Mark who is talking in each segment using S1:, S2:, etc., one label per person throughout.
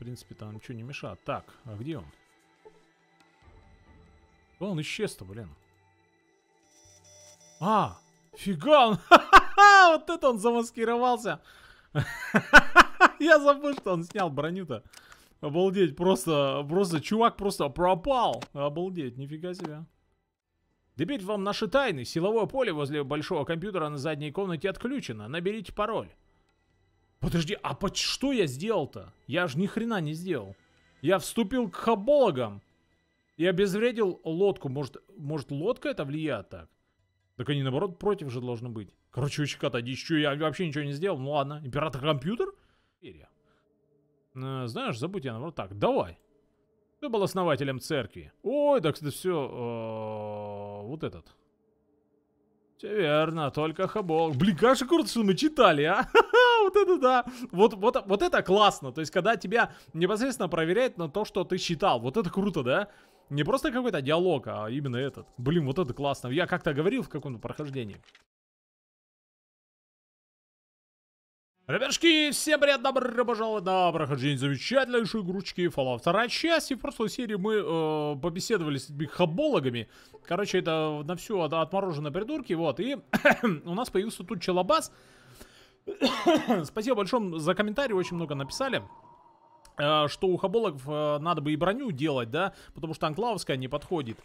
S1: принципе, там ничего не мешает. Так, а где он? Он исчез-то, блин. А, фига он. вот это он замаскировался. Я забыл, что он снял броню-то. Обалдеть, просто, просто, чувак просто пропал. Обалдеть, нифига себе. Теперь вам наши тайны. Силовое поле возле большого компьютера на задней комнате отключено. Наберите пароль. Подожди, а под что я сделал-то? Я же ни хрена не сделал. Я вступил к хабологам и обезвредил лодку. Может, может лодка это влияет так? Так они, наоборот, против же должны быть. Короче, очень отойди, что я вообще ничего не сделал. Ну ладно, император компьютер? Верия. Э, знаешь, забудь я, наоборот, так, давай. Ты был основателем церкви. Ой, так это все... Э, вот этот. Все верно, только хабол. Блин, как же круто, что мы читали, а? вот это да. Вот, вот, вот это классно. То есть, когда тебя непосредственно проверяют на то, что ты считал. Вот это круто, да? Не просто какой-то диалог, а именно этот. Блин, вот это классно. Я как-то говорил в каком-то прохождении. Ребяшки, всем привет, добро пожаловать на прохождение замечательнейшей игрушечки Fallout 2 часть. И в прошлой серии мы э, побеседовали с этими хабологами. Короче, это на всю отмороженные придурки, вот. И у нас появился тут челобас. Спасибо большое за комментарий, очень много написали э, что у хаболоков э, надо бы и броню делать, да, потому что анклавская не подходит.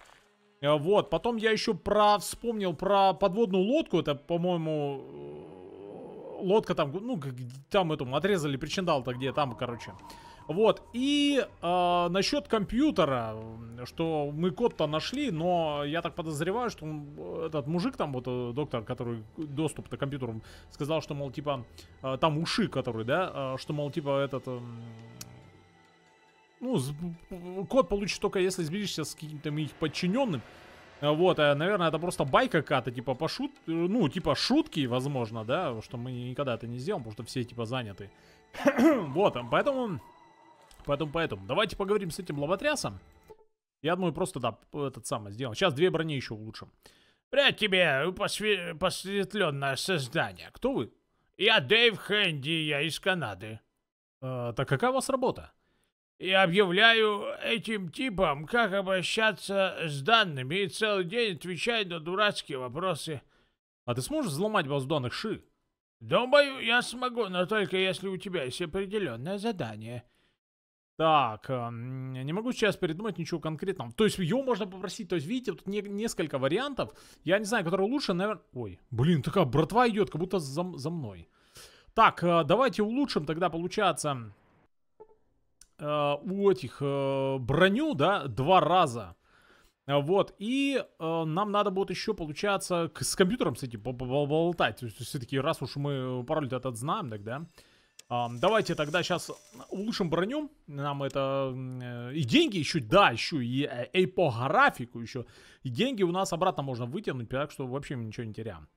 S1: Э, вот, потом я еще про вспомнил про подводную лодку, это, по-моему, лодка там, ну, там эту отрезали причиндал-то где, там, короче. Вот, и э, а, насчет компьютера, что мы код-то нашли, но я так подозреваю, что этот мужик там, вот э, доктор, который доступ к компьютеру, сказал, что, мол, типа, э, там уши, который, да, э, что, мол, типа, этот... Э, ну, код получишь только если сблизишься с каким-то их подчиненным. Вот, э, наверное, это просто байка какая-то, типа, по шут... ну, типа, шутки, возможно, да, что мы никогда это не сделаем, потому что все, типа, заняты. вот, поэтому Поэтому, поэтому, давайте поговорим с этим лоботрясом. Я думаю, просто, да, этот самый сделал. Сейчас две брони еще улучшим. Привет тебе, посве... посветленное создание. Кто вы? Я Дэйв Хэнди, я из Канады. Э, так какая у вас работа? Я объявляю этим типам, как обращаться с данными, и целый день отвечаю на дурацкие вопросы. А ты сможешь взломать базу данных Ши? Думаю, я смогу, но только если у тебя есть определенное задание. Так, эм, не могу сейчас передумать ничего конкретного. То есть ее можно попросить. То есть, видите, тут не, несколько вариантов. Я не знаю, который лучше, наверное... Ой, блин, такая братва идет, как будто за, за мной. Так, э, давайте улучшим тогда, получается, э, у этих э, броню, да, два раза. Вот, и нам надо будет еще, получается, с компьютером, кстати, поболтать. То есть, все-таки, раз уж мы пароль этот знаем, тогда... да? давайте тогда сейчас улучшим броню. Нам это... и деньги еще, да, еще и, э, и по графику еще. И деньги у нас обратно можно вытянуть, так что вообще мы ничего не теряем.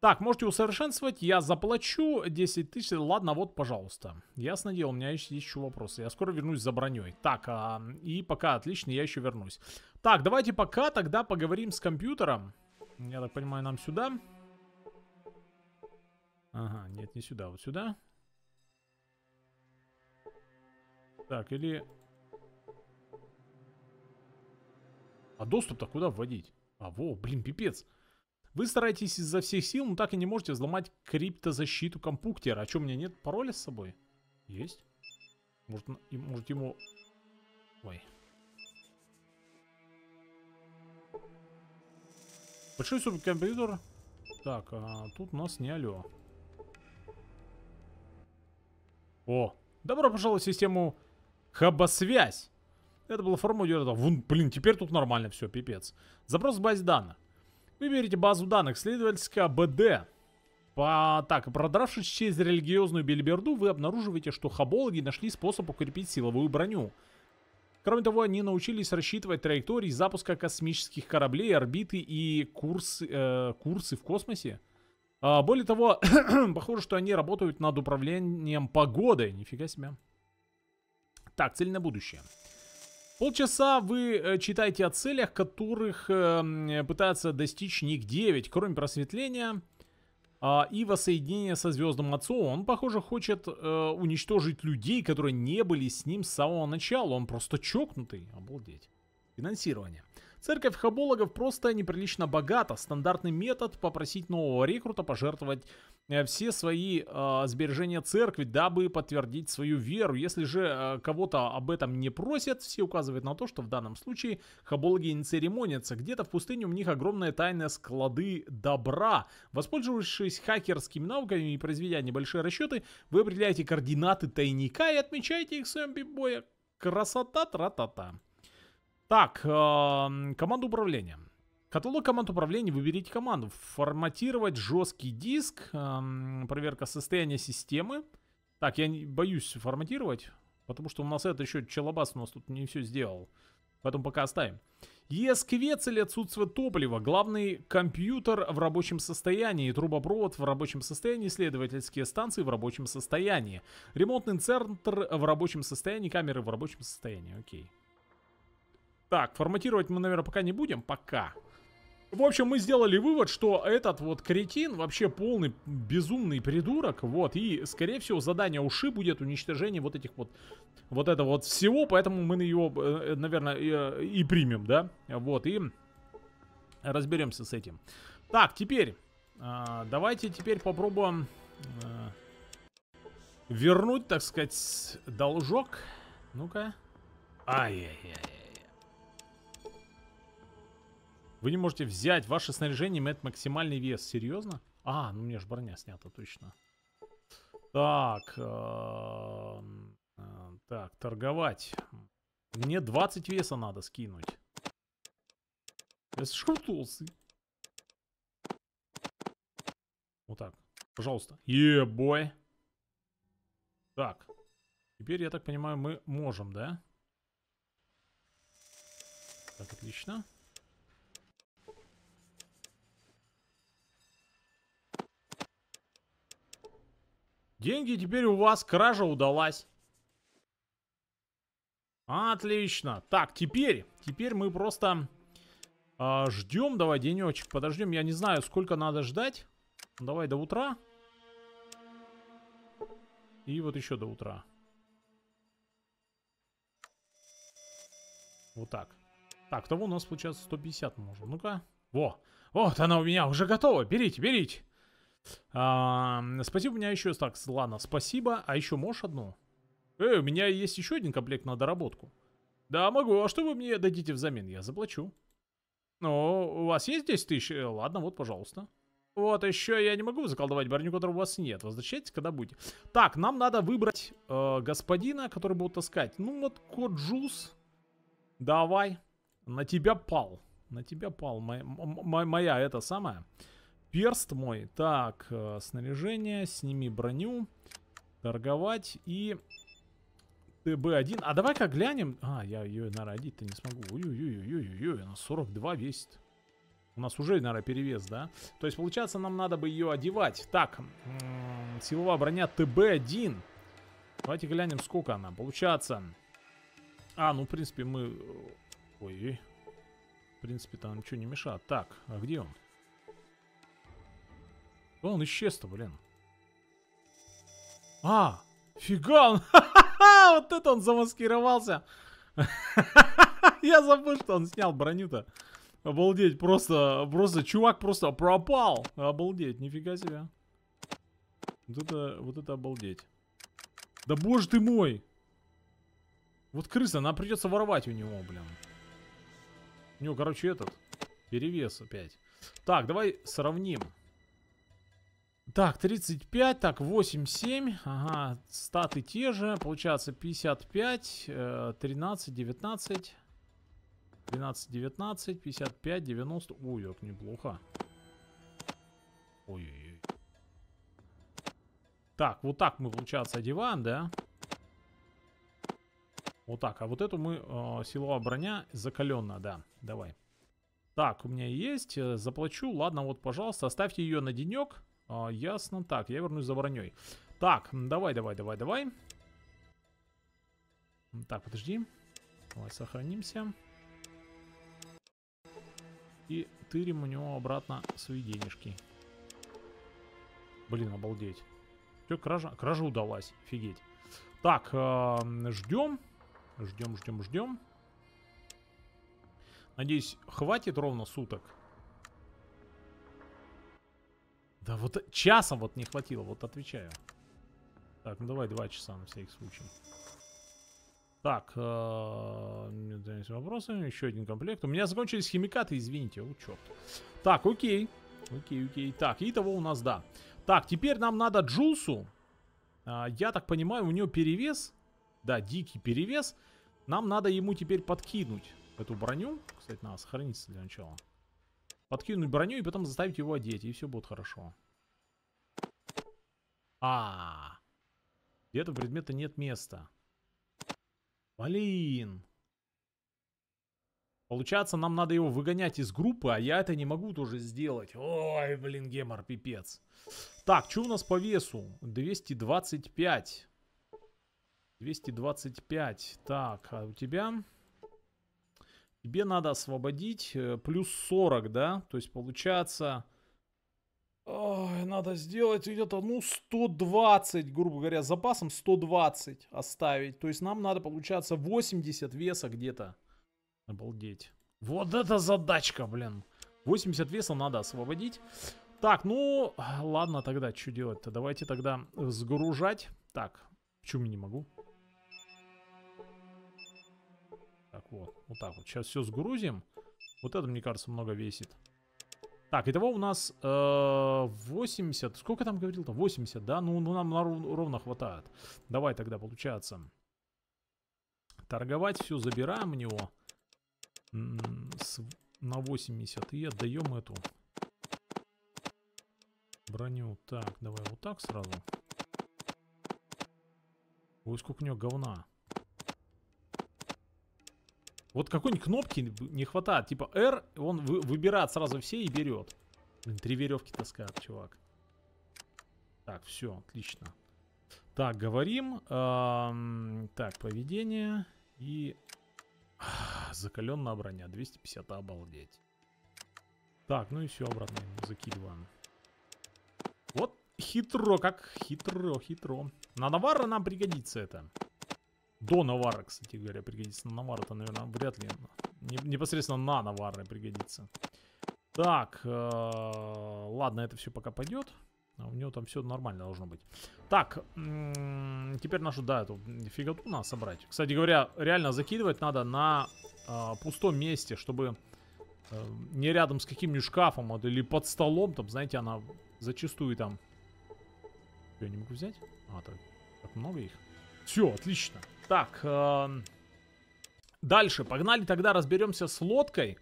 S1: Так, можете усовершенствовать. Я заплачу 10 тысяч. Ладно, вот, пожалуйста. Ясно дело, у меня есть еще вопросы. Я скоро вернусь за броней. Так, и пока отлично, я еще вернусь. Так, давайте пока тогда поговорим с компьютером. Я так понимаю, нам сюда. Ага, нет, не сюда, вот сюда. Так, или... А доступ-то куда вводить? А, во, блин, пипец. Вы стараетесь изо всех сил, но так и не можете взломать криптозащиту компуктера. А что, у меня нет пароля с собой? Есть. Может, может ему... Ой. Большой суперкомпьютер. Так, а тут у нас не алло. О, добро пожаловать в систему Хабосвязь. Это была форма удержания. Вон, блин, теперь тут нормально все, пипец. Запрос в базе данных. берете базу данных. Следовательская БД. По... Так, продравшись через религиозную бельберду, вы обнаруживаете, что хабологи нашли способ укрепить силовую броню. Кроме того, они научились рассчитывать траектории запуска космических кораблей, орбиты и курсы, э, курсы в космосе. А, более того, похоже, что они работают над управлением погодой. Нифига себе. Так, цель на будущее. Полчаса вы э, читаете о целях, которых эм, пытается достичь них 9, кроме просветления а, и воссоединения со Звездным Отцом. Он, похоже, хочет э, уничтожить людей, которые не были с ним с самого начала. Он просто чокнутый. Обалдеть. Финансирование. Церковь хабологов просто неприлично богата. Стандартный метод попросить нового рекрута пожертвовать э, все свои э, сбережения церкви, дабы подтвердить свою веру. Если же э, кого-то об этом не просят, все указывают на то, что в данном случае хабологи не церемонятся. Где-то в пустыне у них огромные тайные склады добра. Воспользовавшись хакерскими навыками и произведя небольшие расчеты, вы определяете координаты тайника и отмечаете их в своем бибое. Красота тра-та-та. -та. та та так, эм, команда управления. Каталог команд управления, выберите команду. Форматировать жесткий диск, эм, проверка состояния системы. Так, я не боюсь форматировать, потому что у нас это еще Челобас у нас тут не все сделал. Поэтому пока оставим. ЕС e квецель отсутствие топлива, главный компьютер в рабочем состоянии, трубопровод в рабочем состоянии, исследовательские станции в рабочем состоянии, ремонтный центр в рабочем состоянии, камеры в рабочем состоянии, окей. Так, форматировать мы, наверное, пока не будем. Пока. В общем, мы сделали вывод, что этот вот кретин вообще полный безумный придурок, вот, и, скорее всего, задание уши будет уничтожение вот этих вот, вот этого вот всего, поэтому мы его, э, э, наверное, и, э, и примем, да, вот, и разберемся с этим. Так, теперь, давайте теперь попробуем вернуть, так сказать, должок, ну-ка, ай-яй-яй. Вы не можете взять ваше снаряжение имеет максимальный вес. Серьезно? А, ну мне же броня снята, точно. Так. Э, э, так, торговать. Мне 20 веса надо скинуть. Я слишком толстый. Вот так. Пожалуйста. Ебой. бой. так. Теперь, я так понимаю, мы можем, да? Так, отлично. Отлично. Деньги теперь у вас, кража удалась. Отлично. Так, теперь, теперь мы просто э, ждем, давай, денечек, подождем. Я не знаю, сколько надо ждать. Давай до утра. И вот еще до утра. Вот так. Так, того у нас получается 150 можно. Ну-ка. Во, вот она у меня уже готова. Берите, берите. А, спасибо, у меня еще... Так, ладно, спасибо. А еще можешь одну? Эй, у меня есть еще один комплект на доработку. Да, могу. А что вы мне дадите взамен? Я заплачу. Ну, у вас есть 10 тысяч? Э, ладно, вот, пожалуйста. Вот, еще я не могу заколдовать броню, которого у вас нет. Возвращайтесь, когда будете. Так, нам надо выбрать э, господина, который будет таскать. Ну вот, Коджус, давай. На тебя пал. На тебя пал. Моя, моя, моя это самая перст мой. Так, э, снаряжение, сними броню, торговать и ТБ-1. А давай-ка глянем. А, я ее, наверное, одеть-то не смогу. Ой-ой-ой-ой-ой, она 42 весит. У нас уже, наверное, перевес, да? То есть, получается, нам надо бы ее одевать. Так, силовая броня ТБ-1. Давайте глянем, сколько она. Получается... А, ну, в принципе, мы... Э, Ой, в принципе, там ничего не мешает. Так, а где он? Куда он исчез-то, блин? А, фига он! вот это он замаскировался! Я забыл, что он снял броню-то. Обалдеть, просто, просто, чувак просто пропал. Обалдеть, нифига себе. Вот это, вот это обалдеть. Да боже ты мой! Вот крыса, нам придется воровать у него, блин. У него, короче, этот перевес опять. Так, давай сравним. Так, 35, так, 8, 7. Ага, статы те же. Получается 55, 13, 19. 12, 19, 55, 90. Ой, как неплохо. Ой-ой-ой. Так, вот так мы, получается, одеваем, да? Вот так. А вот эту мы, э, силовая броня, закаленная, да. Давай. Так, у меня есть. Э, заплачу. Ладно, вот, пожалуйста, оставьте ее на денек. А, ясно. Так, я вернусь за броней. Так, давай, давай, давай, давай. Так, подожди. Давай сохранимся. И тырим у него обратно свои денежки. Блин, обалдеть. Все, кража, кража удалась. Офигеть. Так, э, ждем. Ждем, ждем, ждем. Надеюсь, хватит ровно суток Да вот часом вот не хватило, вот отвечаю. Так, ну давай два часа на всякий случай. Так, э -э вопросы, еще один комплект. У меня закончились химикаты, извините, о, черт. Так, окей, окей, окей. Так, и того у нас, да. Так, теперь нам надо Джулсу. Э а, я так понимаю, у него перевес. Да, дикий перевес. Нам надо ему теперь подкинуть эту броню. Кстати, надо сохраниться для начала. Подкинуть броню и потом заставить его одеть, и все будет хорошо. А, -а, -а. Для этого предмета нет места. Блин. Получается, нам надо его выгонять из группы, а я это не могу тоже сделать. Ой, блин, гемор, пипец. Так, что у нас по весу? 225. 225. Так, а у тебя... Тебе надо освободить э, плюс 40, да? То есть получается... Ой, надо сделать где-то, ну, 120, грубо говоря, запасом 120 оставить. То есть нам надо, получаться 80 веса где-то. Обалдеть. Вот это задачка, блин. 80 веса надо освободить. Так, ну, ладно тогда, что делать-то? Давайте тогда сгружать. Так, почему не могу? вот, вот так вот. Сейчас все сгрузим. Вот это, мне кажется, много весит. Так, итого у нас э, 80. Сколько там говорил-то? 80, да? Ну, ну нам ровно хватает. Давай тогда, получается. Торговать все, забираем у него. С, на 80. И отдаем эту броню. Так, давай вот так сразу. Ой, сколько у него говна. Вот какой-нибудь кнопки не хватает. Типа R, он вы, выбирает сразу все и берет. Блин, три веревки таскает, чувак. Так, все, отлично. Так, говорим. Эм, так, поведение и... Ах, закаленная броня, 250, обалдеть. Так, ну и все, обратно закидываем. Вот хитро, как хитро, хитро. На навара нам пригодится это. До навара, кстати говоря, пригодится. На навара-то, наверное, вряд ли. Непосредственно на навары пригодится. Так, э -э ладно, это все пока пойдет. А у него там все нормально должно быть. Так, теперь нашу, да, эту фиготу надо собрать. Кстати говоря, реально закидывать надо на э, пустом месте, чтобы э, не рядом с каким-нибудь шкафом вот, а, или под столом, там, знаете, она зачастую там... Я не могу взять? А, так, так много их. Все, отлично. Так, э, дальше, погнали тогда разберемся с лодкой.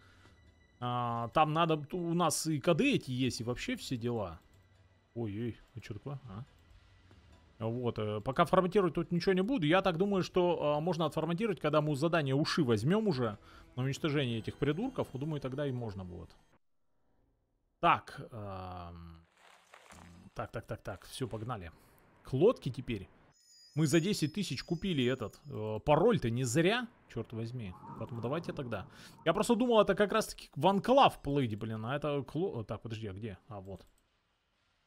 S1: А, там надо, у нас и коды эти есть, и вообще все дела. Ой-ой, а что такое? А? Вот, э, пока форматировать тут ничего не буду. Я так думаю, что э, можно отформатировать, когда мы задание уши возьмем уже на уничтожение этих придурков. Думаю, тогда и можно будет. Так, э, так, так, так, так, все, погнали. К лодке теперь. Мы за 10 тысяч купили этот э, пароль-то не зря, черт возьми. Поэтому давайте тогда. Я просто думал, это как раз-таки ванклав плыть, блин. А это... Кло... Э, так, подожди, а где? А, вот.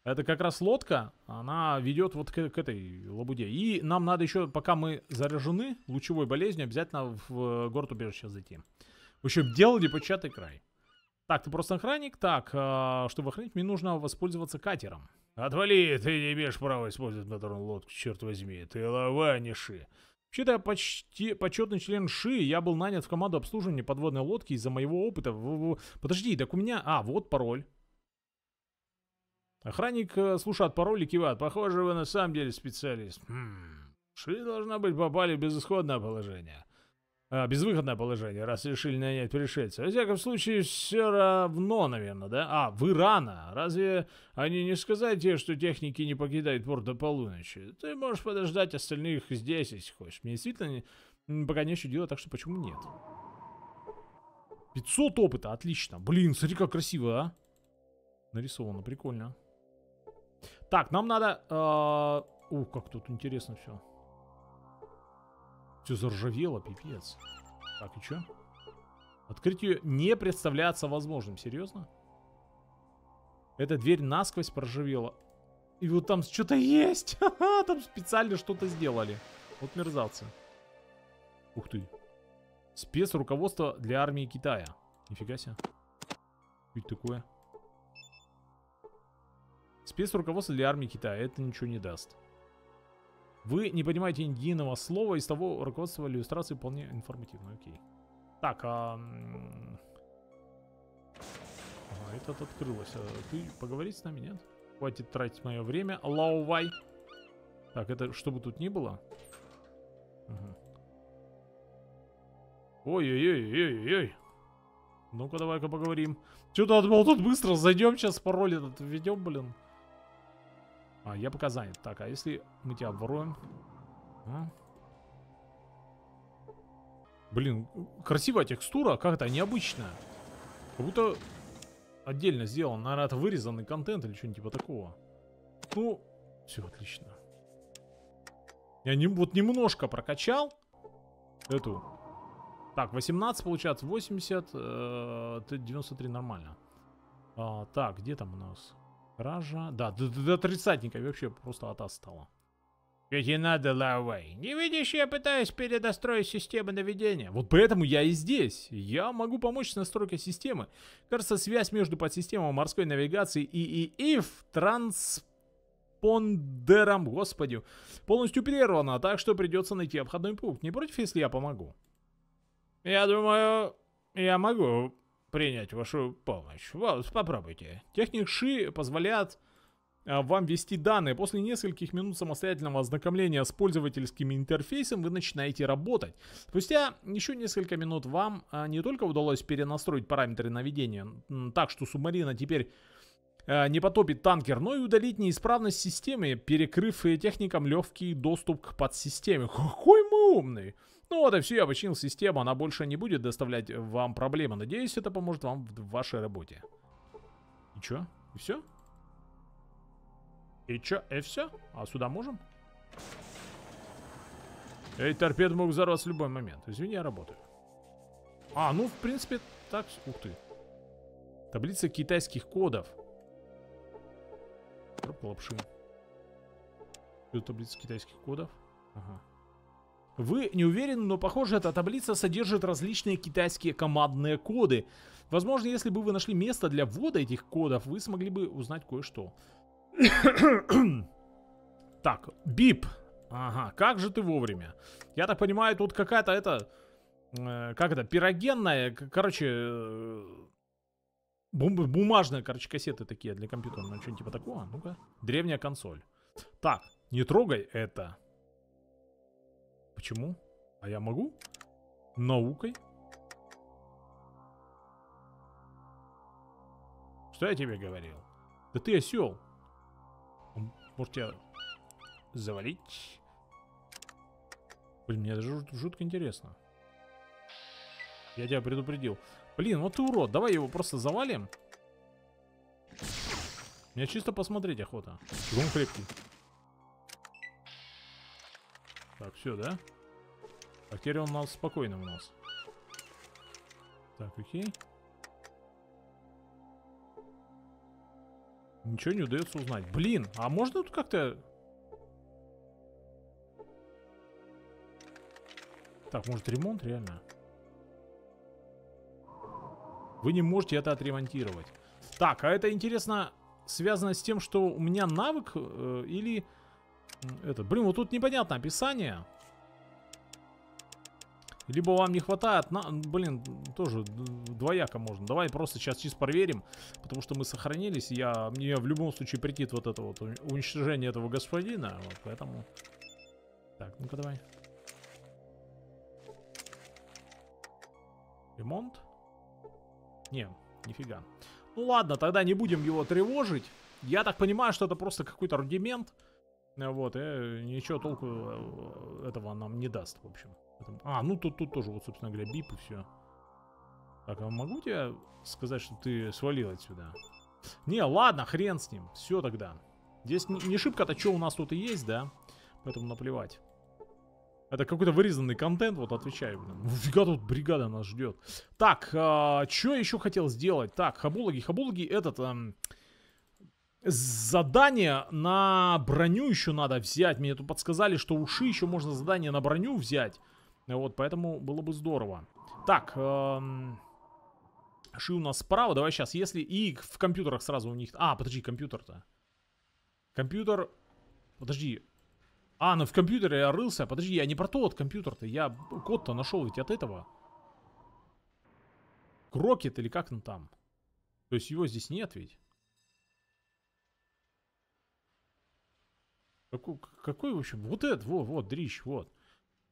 S1: Это как раз лодка, она ведет вот к, к этой лабуде. И нам надо еще, пока мы заражены лучевой болезнью, обязательно в город убежища зайти. В общем, дело непочатый край. Так, ты просто охранник. Так, э, чтобы охранить, мне нужно воспользоваться катером. «Отвали, ты не имеешь права использовать моторную лодку, черт возьми, ты лова, не ши!» Вообще-то я почти почетный член ШИ, я был нанят в команду обслуживания подводной лодки из-за моего опыта в... Подожди, так у меня... А, вот пароль. Охранник э, слушает пароль и кивает. Похоже, вы на самом деле специалист. Хм. ШИ, должна быть, попали в безысходное положение а, безвыходное положение, раз решили нанять пришельца. Во всяком случае, все равно, наверное, да? А, в Ирана. Разве они не сказали тебе, что техники не покидают порт до полуночи? Ты можешь подождать остальных здесь, если хочешь. Мне действительно не, пока нечего делать, так что почему нет? 500 опыта, отлично. Блин, смотри, как красиво, а. Нарисовано, прикольно. Так, нам надо... Э... А, О, как тут интересно все. Все заржавело, пипец. Так, и что? Открыть ее не представляется возможным. Серьезно? Эта дверь насквозь проржавела. И вот там что-то есть. там специально что-то сделали. Вот мерзавцы. Ух ты. Спецруководство для армии Китая. Нифига себе. Ведь такое. Спецруководство для армии Китая. Это ничего не даст. Вы не понимаете ни единого слова, из того руководства иллюстрации вполне информативно, окей. Так, а... а этот открылось. А ты поговорить с нами, нет? Хватит тратить мое время. Лаувай. Так, это чтобы тут ни было. Ой-ой-ой-ой-ой. Угу. Ну-ка, давай-ка поговорим. Что-то отбыл тут быстро. Зайдем сейчас, пароль этот введем, блин. А, я пока занят. Так, а если мы тебя обворуем? А? Блин, красивая текстура, как-то необычная. Как будто отдельно сделан. Наверное, это вырезанный контент или что-нибудь типа такого. Ну, все отлично. Я не, вот немножко прокачал эту. Так, 18 получается, 80, э, 93 нормально. А, так, где там у нас? Ража? Да, до, до, до тридцатника вообще просто отстала. Ведь и надо, Лавай. Не видишь, я пытаюсь передостроить систему наведения. Вот поэтому я и здесь. Я могу помочь с настройкой системы. Кажется, связь между подсистемой морской навигации и ИИФ транспондером, господи, полностью прервана, так что придется найти обходной пункт. Не против, если я помогу? Я думаю, я могу принять вашу помощь. Вот, попробуйте. Техник Ши позволяет а, вам ввести данные. После нескольких минут самостоятельного ознакомления с пользовательским интерфейсом вы начинаете работать. Спустя еще несколько минут вам а, не только удалось перенастроить параметры наведения так, что субмарина теперь а, не потопит танкер, но и удалить неисправность системы, перекрыв э, техникам легкий доступ к подсистеме. Какой мы умный! Ну вот и все, я починил систему, она больше не будет доставлять вам проблемы. Надеюсь, это поможет вам в вашей работе. И чё? И все? И чё? И все? А сюда можем? Эй, торпед мог взорваться в любой момент. Извини, я работаю. А, ну, в принципе, так... Ух ты. Таблица китайских кодов. Коробка лапши. Таблица китайских кодов. Ага. Вы не уверены, но похоже, эта таблица содержит различные китайские командные коды. Возможно, если бы вы нашли место для ввода этих кодов, вы смогли бы узнать кое-что. так, бип. Ага, как же ты вовремя. Я так понимаю, тут какая-то это... Э, как это? Пирогенная, короче... Э, бум бумажная, короче, кассеты такие для компьютера. Ну, что-нибудь типа такого? Ну-ка. Древняя консоль. Так, не трогай это. Почему? А я могу? Наукой? Что я тебе говорил? Да ты осел. Может тебя завалить? Блин, мне даже жутко интересно. Я тебя предупредил. Блин, вот ты урод. Давай его просто завалим. Мне чисто посмотреть охота. Он крепкий. Так, все, да? А теперь он у нас спокойно у нас. Так, окей. Ничего не удается узнать. Блин, а можно тут как-то... Так, может ремонт реально? Вы не можете это отремонтировать. Так, а это интересно связано с тем, что у меня навык э, или это, блин, вот тут непонятно описание. Либо вам не хватает, на, блин, тоже двояко можно. Давай просто сейчас чисто проверим, потому что мы сохранились. Я, мне в любом случае притит вот это вот уничтожение этого господина, вот поэтому... Так, ну-ка давай. Ремонт? Не, нифига. Ну ладно, тогда не будем его тревожить. Я так понимаю, что это просто какой-то рудимент. Вот, и э, ничего толку э, этого нам не даст, в общем. А, ну тут, тут тоже, вот, собственно говоря, бип и все. Так, а могу тебе сказать, что ты свалил отсюда? Не, ладно, хрен с ним. Все тогда. Здесь не, не шибко-то что у нас тут и есть, да? Поэтому наплевать. Это какой-то вырезанный контент, вот отвечаю, Фига тут бригада нас ждет. Так, а, что еще хотел сделать? Так, хабулоги, хабулоги, этот... А, Задание на броню еще надо взять. Мне тут подсказали, что уши еще можно задание на броню взять. Вот, поэтому было бы здорово. Так, эм, Ши у нас справа. Давай сейчас, если... И в компьютерах сразу у них... А, подожди, компьютер-то. Компьютер... Подожди. А, ну в компьютере я рылся. Подожди, я не про тот компьютер-то. Я код-то нашел ведь от этого. Крокет или как он там? То есть его здесь нет ведь? Какой, какой вообще? Вот это, вот, вот, дрищ, вот.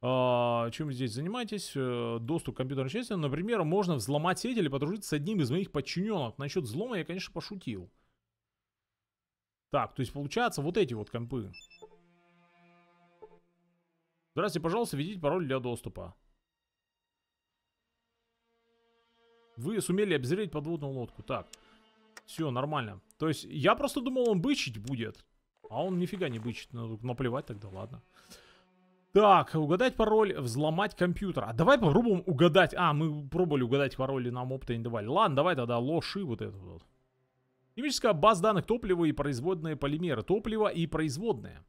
S1: А, чем здесь занимаетесь? Э, доступ к компьютерной части. Например, можно взломать сеть или подружиться с одним из моих подчиненных. Насчет взлома я, конечно, пошутил. Так, то есть получается вот эти вот компы. Здравствуйте, пожалуйста, введите пароль для доступа. Вы сумели обзреть подводную лодку. Так, все нормально. То есть я просто думал, он бычить будет. А он нифига не бычит, ну, наплевать тогда, ладно. Так, угадать пароль, взломать компьютер. А давай попробуем угадать. А, мы пробовали угадать пароль и нам опыта не давали. Ладно, давай тогда лоши вот это вот. Химическая база данных топлива и производные полимеры. Топливо и производные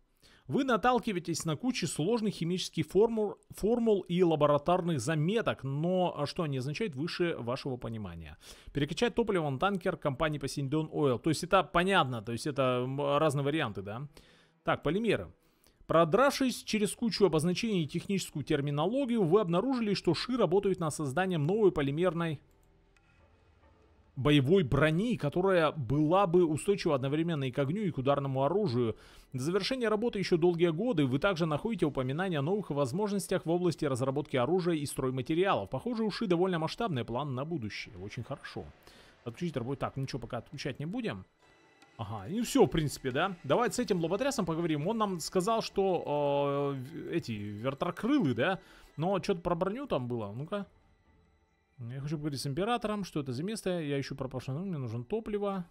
S1: вы наталкиваетесь на кучу сложных химических формул, формул и лабораторных заметок, но а что они означают, выше вашего понимания. Перекачать топливо на танкер компании Poseidon Oil. То есть это понятно, то есть это разные варианты, да? Так, полимеры. Продравшись через кучу обозначений и техническую терминологию, вы обнаружили, что ШИ работают над созданием новой полимерной боевой брони, которая была бы устойчива одновременно и к огню, и к ударному оружию. До завершения работы еще долгие годы вы также находите упоминания о новых возможностях в области разработки оружия и стройматериалов. Похоже, уши довольно масштабный план на будущее. Очень хорошо. Отключить работу. Так, ничего пока отключать не будем. Ага, и все, в принципе, да? Давайте с этим лоботрясом поговорим. Он нам сказал, что э, эти вертрокрылы, да? Но что-то про броню там было. Ну-ка. Я хочу поговорить с императором. Что это за место? Я ищу пропавшего. Мне нужен топливо.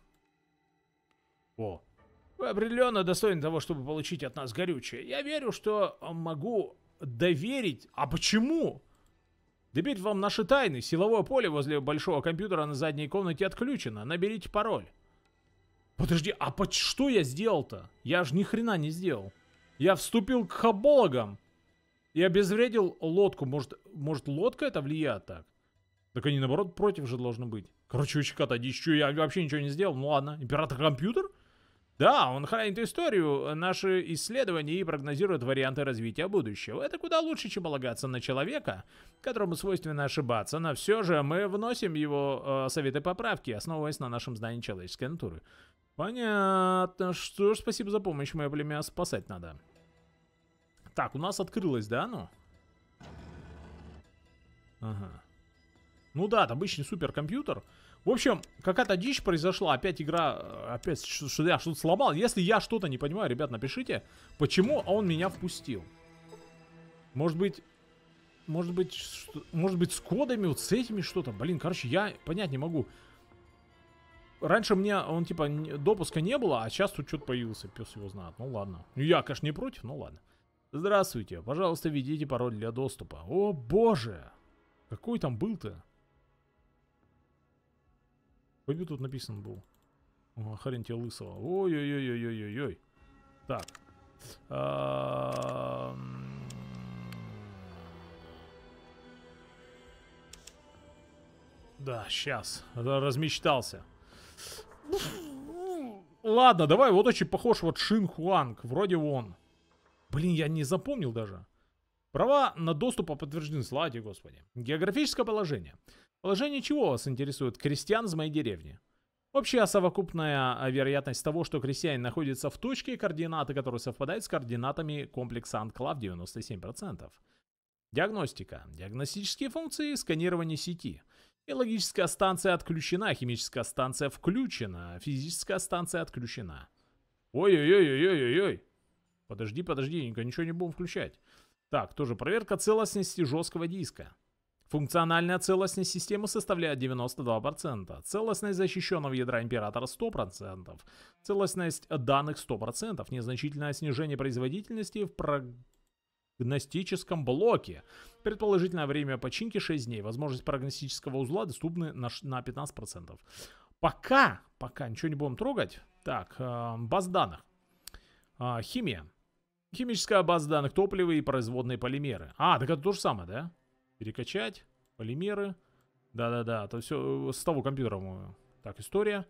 S1: О. Вы определенно достойны того, чтобы получить от нас горючее. Я верю, что могу доверить. А почему? Добить вам наши тайны. Силовое поле возле большого компьютера на задней комнате отключено. Наберите пароль. Подожди, а под что я сделал-то? Я же ни хрена не сделал. Я вступил к хабологам Я обезвредил лодку. Может, может лодка это влияет так? Так они, наоборот, против же должны быть. Короче, очень катать. еще я вообще ничего не сделал. Ну ладно, император-компьютер? Да, он хранит историю, наши исследования и прогнозирует варианты развития будущего. Это куда лучше, чем полагаться на человека, которому свойственно ошибаться, но все же мы вносим его э, советы поправки, основываясь на нашем знании человеческой натуры. Понятно. Что ж, спасибо за помощь, мое племя спасать надо. Так, у нас открылось, да, ну? Ага. Ну да, это обычный суперкомпьютер. В общем, какая-то дичь произошла, опять игра, э, опять что я что-то сломал. Если я что-то не понимаю, ребят, напишите, почему он меня впустил. Может быть, может быть, что, может быть с кодами, вот с этими что-то. Блин, короче, я понять не могу. Раньше мне он типа допуска не было, а сейчас тут что-то появился, пес его знает. Ну ладно. Ну я, конечно, не против, но ну ладно. Здравствуйте, пожалуйста, введите пароль для доступа. О боже, какой там был-то? Пойду тут написан был. хрен тебе лысого. Ой-ой-ой-ой-ой-ой-ой. Так. да, сейчас. Размечтался. Ладно, давай, вот очень похож вот Шин Хуанг. Вроде он. Блин, я не запомнил даже. Права на доступ а подтверждены, слава тебе, Господи. Географическое положение. Положение чего вас интересует крестьян из моей деревни? Общая совокупная а, вероятность того, что крестьянин находится в точке, координаты которые совпадают с координатами комплекса анклав 97%. Диагностика. Диагностические функции сканирования сети. Биологическая станция отключена, химическая станция включена, физическая станция отключена. Ой-ой-ой-ой-ой-ой. Подожди, подожди, ничего не будем включать. Так, тоже проверка целостности жесткого диска. Функциональная целостность системы составляет 92%, целостность защищенного ядра императора 100%, целостность данных 100%, незначительное снижение производительности в прогностическом блоке, предположительное время починки 6 дней, возможность прогностического узла доступны на 15%. Пока, пока ничего не будем трогать. Так, э, баз данных. Э, химия. Химическая база данных топлива и производные полимеры. А, так это то же самое, да? Перекачать. Полимеры. Да-да-да, то все э, с того компьютера, моему. Так, история.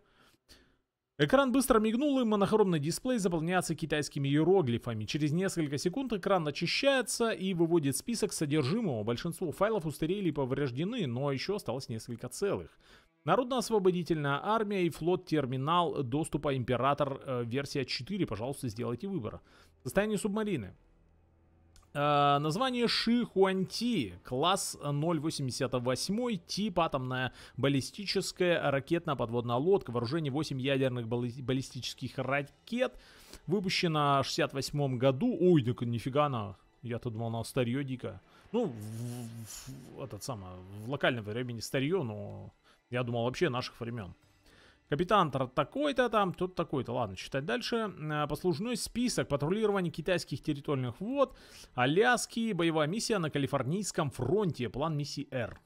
S1: Экран быстро мигнул, и монохромный дисплей заполняется китайскими иероглифами. Через несколько секунд экран очищается и выводит список содержимого. Большинство файлов устарели и повреждены, но еще осталось несколько целых. Народно-освободительная армия и флот-терминал доступа Император э, версия 4, пожалуйста, сделайте выбор. Состояние субмарины. Э, название Шихуанти, класс 088, тип атомная баллистическая ракетно-подводная лодка, вооружение 8 ядерных балли- баллистических ракет, выпущена в 68 году. Ой, так нифига она, я-то думал, она старье дико. Ну, в, в, в, этот самый, в локальном времени старье, но я думал вообще наших времен. Капитан такой-то там, тот такой-то. Ладно, читать дальше. Э, Послужной список патрулирования китайских территориальных вод, Аляски, боевая миссия на Калифорнийском фронте, план миссии Р.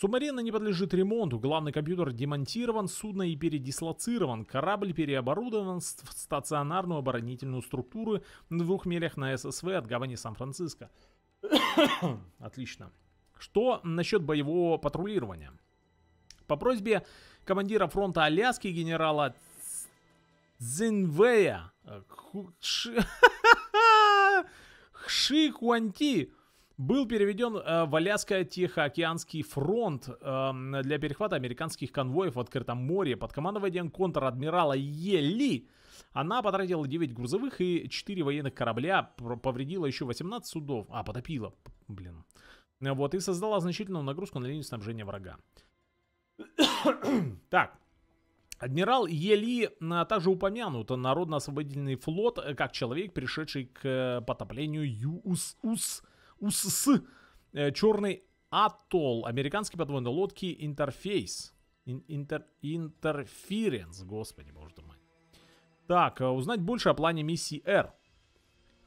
S1: Субмарина не подлежит ремонту, главный компьютер демонтирован, судно и передислоцирован, корабль переоборудован в стационарную оборонительную структуру в двух милях на ССВ от Гавани Сан-Франциско. Отлично. Что насчет боевого патрулирования? По просьбе командира фронта Аляски генерала Цзинвэя э, Хши Хуанти был переведен э, в Аляско-Тихоокеанский фронт эм, для перехвата американских конвоев в открытом море под командованием контр-адмирала Ели. Она потратила 9 грузовых и 4 военных корабля, повредила еще 18 судов. А, потопила. Блин. Вот, и создала значительную нагрузку на линию снабжения врага. так, Адмирал Ели а, также упомянут Народно-освободительный флот э, как человек, пришедший к э, потоплению ЮСС -ус -ус -ус э, Черный Атолл, американские подводные лодки Интерфейс. Интер, интерференс, господи, боже мой. Так, узнать больше о плане миссии Р.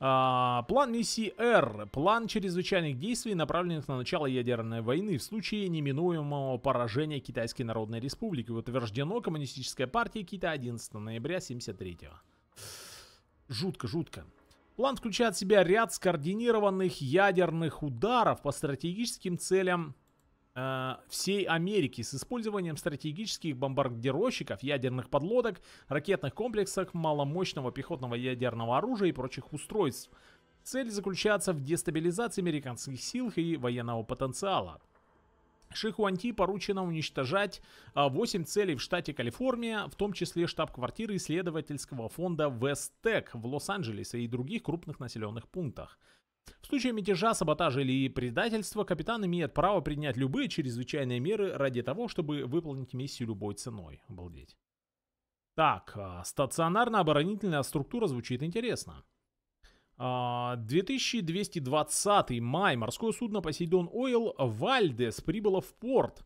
S1: А, план миссии Р. План чрезвычайных действий, направленных на начало ядерной войны в случае неминуемого поражения Китайской Народной Республики. Утверждено Коммунистической партией Китая 11 ноября 1973 -го. Жутко, жутко. План включает в себя ряд скоординированных ядерных ударов по стратегическим целям Э, всей Америки с использованием стратегических бомбардировщиков, ядерных подлодок, ракетных комплексов, маломощного пехотного ядерного оружия и прочих устройств. Цель заключается в дестабилизации американских сил и военного потенциала. Шихуанти поручено уничтожать 8 э, целей в штате Калифорния, в том числе штаб-квартиры исследовательского фонда Вестек в Лос-Анджелесе и других крупных населенных пунктах. В случае мятежа, саботажа или предательства капитан имеет право принять любые чрезвычайные меры ради того, чтобы выполнить миссию любой ценой. Обалдеть. Так, а, стационарно-оборонительная структура звучит интересно. 2220 а, май морское судно Посейдон Ойл Вальдес прибыло в порт.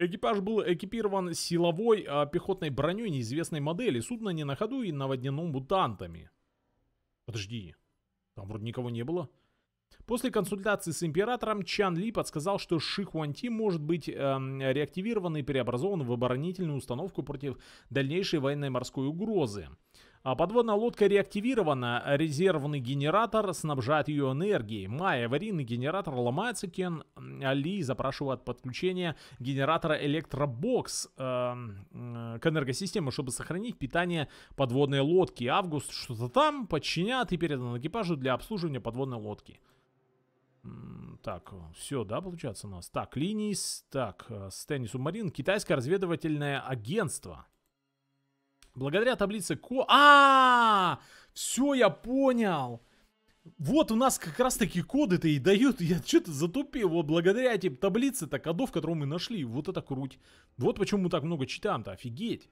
S1: Экипаж был экипирован силовой э, пехотной броней неизвестной модели. Судно не на ходу и наводнено мутантами. Подожди, там вроде никого не было. После консультации с императором Чан Ли подсказал, что Ши Хуанти может быть э, реактивирован и преобразован в оборонительную установку против дальнейшей военной морской угрозы. А подводная лодка реактивирована, а резервный генератор снабжает ее энергией. Майя, аварийный генератор ломается, Кен Али запрашивает подключение генератора электробокс эм, э, к энергосистеме, чтобы сохранить питание подводной лодки. Август что-то там подчинят и передан экипажу для обслуживания подводной лодки. Так, все, да, получается у нас? Так, Линис, так, э, Стэнни Субмарин, китайское разведывательное агентство – Благодаря таблице Ко... а, Все, я понял! Вот у нас как раз таки коды-то и дают. Я что-то затупил. Вот благодаря этим таблице-то кодов, которые мы нашли. Вот это круть. Вот почему мы так много читаем-то. Офигеть.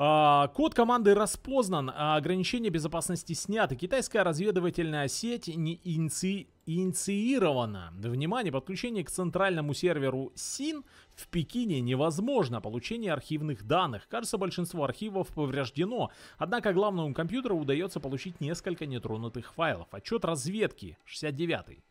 S1: А, код команды распознан, а ограничения безопасности сняты. Китайская разведывательная сеть не иници... инициирована. Внимание, подключение к центральному серверу СИН в Пекине невозможно. Получение архивных данных. Кажется, большинство архивов повреждено. Однако главному компьютеру удается получить несколько нетронутых файлов. Отчет разведки, 69-й.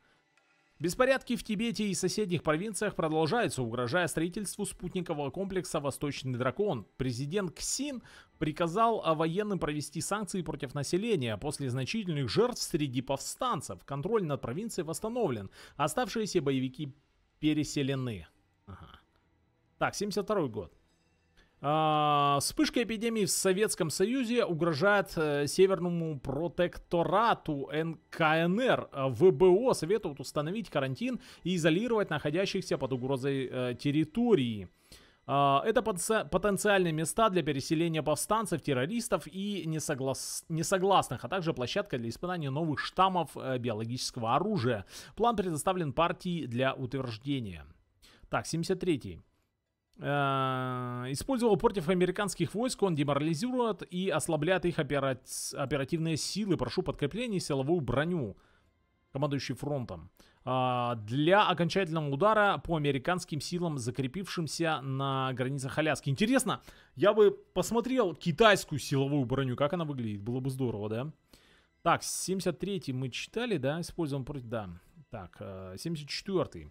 S1: Беспорядки в Тибете и соседних провинциях продолжаются, угрожая строительству спутникового комплекса «Восточный дракон». Президент Ксин приказал военным провести санкции против населения. А после значительных жертв среди повстанцев контроль над провинцией восстановлен. Оставшиеся боевики переселены. Ага. Так, 72 год. А, вспышка эпидемии в Советском Союзе угрожает э, Северному протекторату НКНР. ВБО советуют установить карантин и изолировать находящихся под угрозой э, территории. А, это потенциальные места для переселения повстанцев, террористов и несоглас... несогласных, а также площадка для испытания новых штаммов э, биологического оружия. План предоставлен партии для утверждения. Так, 73. -й. Э, использовал против американских войск, он деморализирует и ослабляет их операти оперативные силы. Прошу подкрепление силовую броню. Командующий фронтом. А, для окончательного удара по американским силам, закрепившимся на границах Аляски. Интересно, я бы посмотрел китайскую силовую броню, как она выглядит. Было бы здорово, да? Так, 73-й мы читали, да? Используем против... Да. Так, 74-й. Э,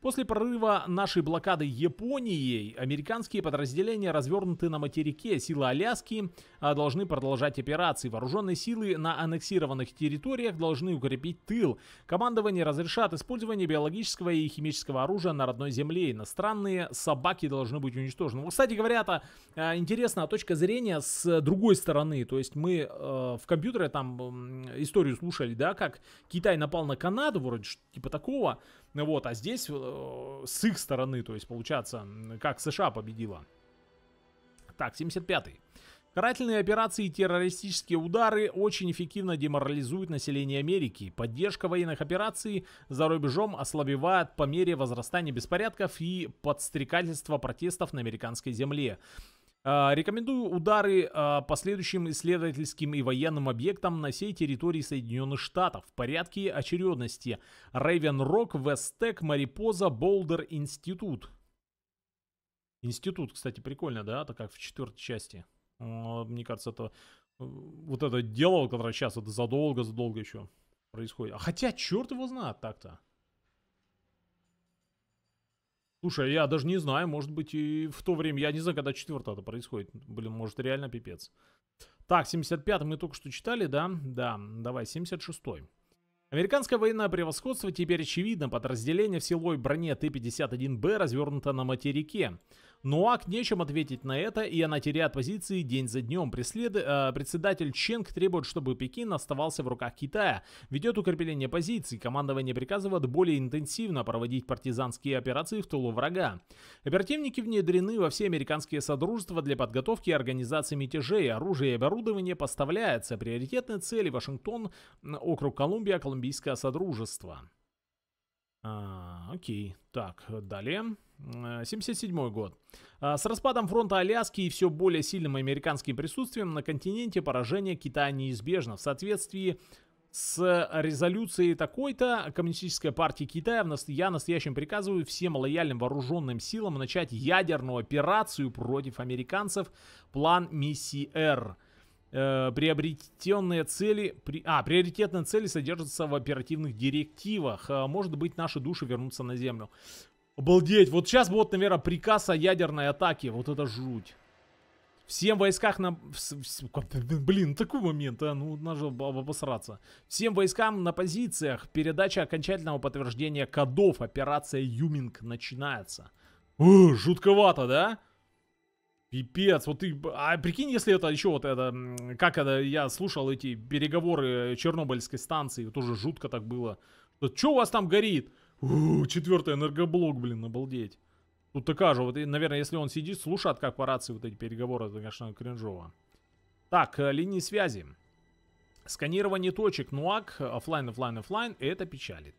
S1: После прорыва нашей блокады Японией, американские подразделения развернуты на материке. Силы Аляски а, должны продолжать операции. Вооруженные силы на аннексированных территориях должны укрепить тыл. Командование разрешат использование биологического и химического оружия на родной земле. Иностранные собаки должны быть уничтожены. Кстати говоря, это а, интересная точка зрения с другой стороны. То есть мы э, в компьютере там историю слушали, да, как Китай напал на Канаду, вроде типа такого. Ну вот, а здесь э, с их стороны, то есть получается, как США победила. Так, 75-й. Карательные операции и террористические удары очень эффективно деморализуют население Америки. Поддержка военных операций за рубежом ослабевает по мере возрастания беспорядков и подстрекательства протестов на американской земле. Э, рекомендую удары э, по следующим исследовательским и военным объектам на всей территории Соединенных Штатов в порядке очередности. Рейвен Рок, Вестек, Марипоза, Болдер, Институт. Институт, кстати, прикольно, да? Это как в четвертой части. Э, мне кажется, это вот это дело, которое сейчас, это задолго-задолго еще происходит. А хотя, черт его знает так-то. Слушай, я даже не знаю, может быть и в то время, я не знаю, когда четвертое это происходит. Блин, может реально пипец. Так, 75 мы только что читали, да? Да, давай, 76-й. Американское военное превосходство теперь очевидно. Подразделение в силовой броне Т-51Б развернуто на материке. Но ну АК нечем ответить на это, и она теряет позиции день за днем. Преслед... Э, председатель Ченг требует, чтобы Пекин оставался в руках Китая. Ведет укрепление позиций. Командование приказывает более интенсивно проводить партизанские операции в тылу врага. Оперативники внедрены во все американские содружества для подготовки и организации мятежей. Оружие и оборудование поставляется. Приоритетные цели Вашингтон, округ Колумбия, Колумбия Колумбийское Содружество. А, окей, так, далее. 77 э, год. А, с распадом фронта Аляски и все более сильным американским присутствием на континенте поражение Китая неизбежно. В соответствии с резолюцией такой-то Коммунистическая партия Китая в нас... я настоящим приказываю всем лояльным вооруженным силам начать ядерную операцию против американцев. План миссии Р э, приобретенные цели... При... А, приоритетные цели содержатся в оперативных директивах. Э, может быть, наши души вернутся на Землю. Обалдеть, вот сейчас вот, наверное, приказ о ядерной атаке. Вот это жуть. Всем войсках на... Блин, такой момент, а, ну, надо обосраться. Всем войскам на позициях. Передача окончательного подтверждения кодов. Операция Юминг начинается. О, жутковато, да? Пипец, вот ты, а прикинь, если это еще вот это, как это, я слушал эти переговоры Чернобыльской станции, вот уже жутко так было. Что у вас там горит? Ууу, четвертый энергоблок, блин, обалдеть. Тут такая же, вот, и, наверное, если он сидит, слушает как по рации вот эти переговоры, это, конечно, кринжово. Так, э, линии связи. Сканирование точек, нуак, офлайн, офлайн, офлайн, это печалит.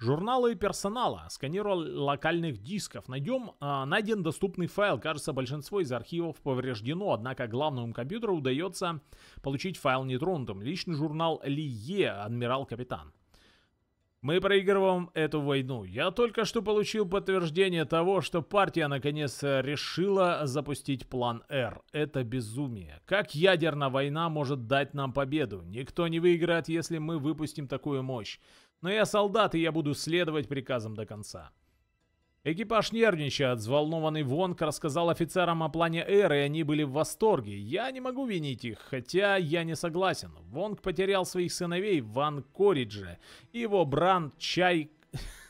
S1: Журналы персонала, сканировал локальных дисков. Найдем э, а, найден доступный файл. Кажется, большинство из архивов повреждено, однако главному компьютеру удается получить файл нетронутым. Личный журнал Лие, адмирал-капитан. Мы проигрываем эту войну. Я только что получил подтверждение того, что партия наконец э, решила запустить план Р. Это безумие. Как ядерная война может дать нам победу? Никто не выиграет, если мы выпустим такую мощь. Но я солдат, и я буду следовать приказам до конца. Экипаж нервничает, взволнованный Вонг рассказал офицерам о плане Эры, и они были в восторге. Я не могу винить их, хотя я не согласен. Вонг потерял своих сыновей Ван Коридже и его бран Чай...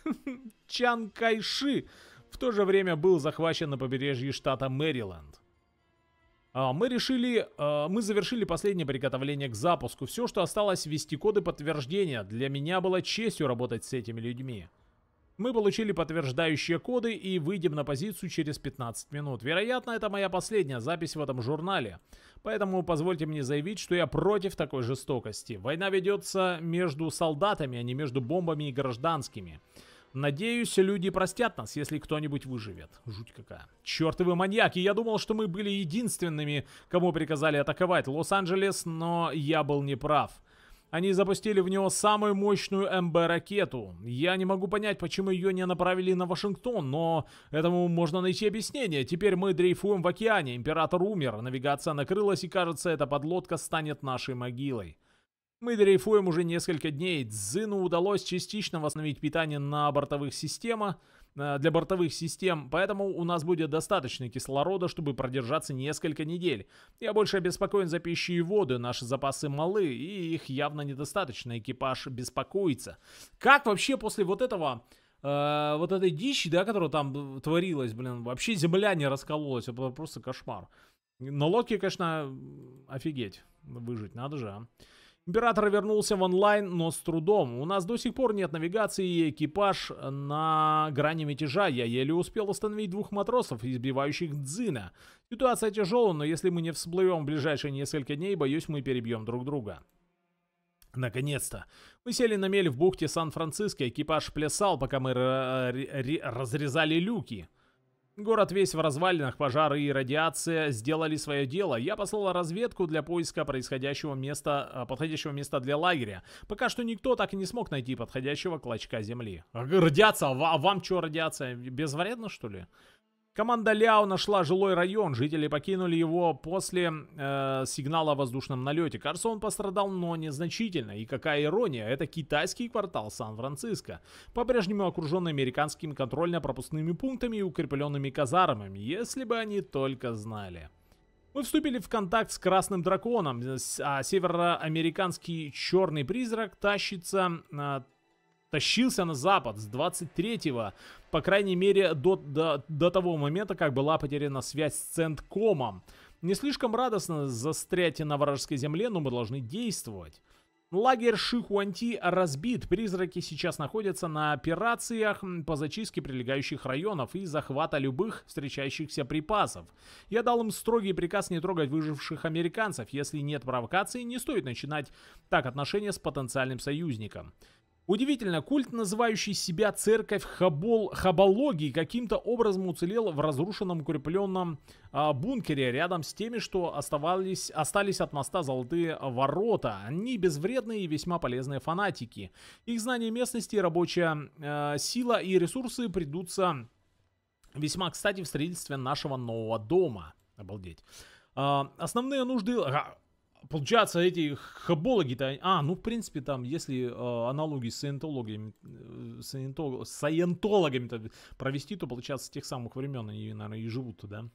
S1: Чан Кайши в то же время был захвачен на побережье штата Мэриленд. А, мы решили, а, мы завершили последнее приготовление к запуску. Все, что осталось, ввести коды подтверждения. Для меня было честью работать с этими людьми. Мы получили подтверждающие коды и выйдем на позицию через 15 минут. Вероятно, это моя последняя запись в этом журнале. Поэтому позвольте мне заявить, что я против такой жестокости. Война ведется между солдатами, а не между бомбами и гражданскими. Надеюсь, люди простят нас, если кто-нибудь выживет. Жуть какая. Чертовы маньяки, я думал, что мы были единственными, кому приказали атаковать Лос-Анджелес, но я был неправ. Они запустили в него самую мощную МБ-ракету. Я не могу понять, почему ее не направили на Вашингтон, но этому можно найти объяснение. Теперь мы дрейфуем в океане, император умер, навигация накрылась и кажется, эта подлодка станет нашей могилой. Мы дрейфуем уже несколько дней. Дзину удалось частично восстановить питание на бортовых системах, э, для бортовых систем, поэтому у нас будет достаточно кислорода, чтобы продержаться несколько недель. Я больше обеспокоен за пищу и воду, наши запасы малы, и их явно недостаточно, экипаж беспокоится. Как вообще после вот этого... Э, вот этой дичи, да, которая там творилась, блин, вообще земля не раскололась, это просто кошмар. Но Локи, конечно, офигеть, выжить надо же, а. Император вернулся в онлайн, но с трудом. У нас до сих пор нет навигации и экипаж на грани мятежа. Я еле успел остановить двух матросов, избивающих Дзина. Ситуация тяжелая, но если мы не всплывем в ближайшие несколько дней, боюсь, мы перебьем друг друга. Наконец-то. Мы сели на мель в бухте Сан-Франциско, экипаж плясал, пока мы разрезали люки. Город весь в развалинах, пожары и радиация сделали свое дело. Я послала разведку для поиска происходящего места, а, подходящего места для лагеря. Пока что никто так и не смог найти подходящего клочка земли. Радиация, вам что радиация? Безвредно что ли? Команда Ляо нашла жилой район, жители покинули его после э, сигнала о воздушном налете. Кажется, он пострадал, но незначительно. И какая ирония, это китайский квартал Сан-Франциско, по-прежнему окруженный американскими контрольно-пропускными пунктами и укрепленными казармами, если бы они только знали. Мы вступили в контакт с Красным Драконом, а североамериканский Черный Призрак тащится а, тащился на запад с 23-го, по крайней мере до, до, до того момента, как была потеряна связь с Центкомом. Не слишком радостно застрять на вражеской земле, но мы должны действовать. Лагерь Шихуанти разбит, призраки сейчас находятся на операциях по зачистке прилегающих районов и захвата любых встречающихся припасов. Я дал им строгий приказ не трогать выживших американцев, если нет провокации, не стоит начинать так отношения с потенциальным союзником. Удивительно, культ, называющий себя церковь Хабол, Хабологии, каким-то образом уцелел в разрушенном укрепленном э, бункере рядом с теми, что оставались, остались от моста Золотые Ворота. Они безвредные и весьма полезные фанатики. Их знание местности, рабочая э, сила и ресурсы придутся весьма кстати в строительстве нашего нового дома. Обалдеть. Э, основные нужды получается, эти хабологи-то... А, ну, в принципе, там, если э, аналогии с саентологами, э, саентол, саентологами-то провести, то, получается, с тех самых времен они, наверное, и живут да?